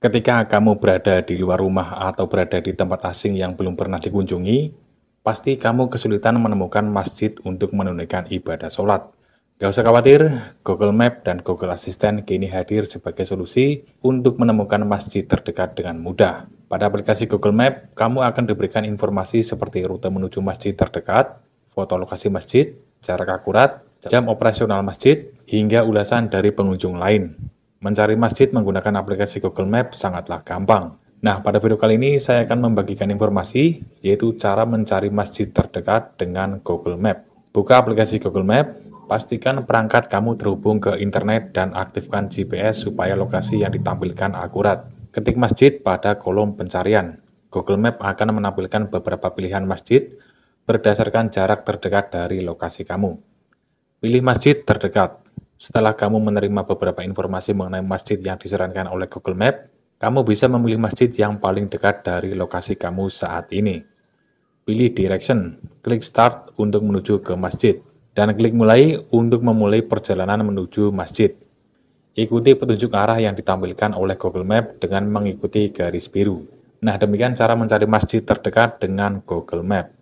Ketika kamu berada di luar rumah atau berada di tempat asing yang belum pernah dikunjungi, pasti kamu kesulitan menemukan masjid untuk menunaikan ibadah sholat. Gak usah khawatir, Google Map dan Google Assistant kini hadir sebagai solusi untuk menemukan masjid terdekat dengan mudah. Pada aplikasi Google Map, kamu akan diberikan informasi seperti rute menuju masjid terdekat, foto lokasi masjid, jarak akurat, jam operasional masjid, hingga ulasan dari pengunjung lain. Mencari masjid menggunakan aplikasi Google Maps sangatlah gampang. Nah, pada video kali ini saya akan membagikan informasi, yaitu cara mencari masjid terdekat dengan Google Map. Buka aplikasi Google Map, pastikan perangkat kamu terhubung ke internet dan aktifkan GPS supaya lokasi yang ditampilkan akurat. Ketik masjid pada kolom pencarian. Google Map akan menampilkan beberapa pilihan masjid berdasarkan jarak terdekat dari lokasi kamu. Pilih masjid terdekat. Setelah kamu menerima beberapa informasi mengenai masjid yang disarankan oleh Google Map, kamu bisa memilih masjid yang paling dekat dari lokasi kamu saat ini. Pilih direction, klik start untuk menuju ke masjid, dan klik mulai untuk memulai perjalanan menuju masjid. Ikuti petunjuk arah yang ditampilkan oleh Google Map dengan mengikuti garis biru. Nah, demikian cara mencari masjid terdekat dengan Google Map.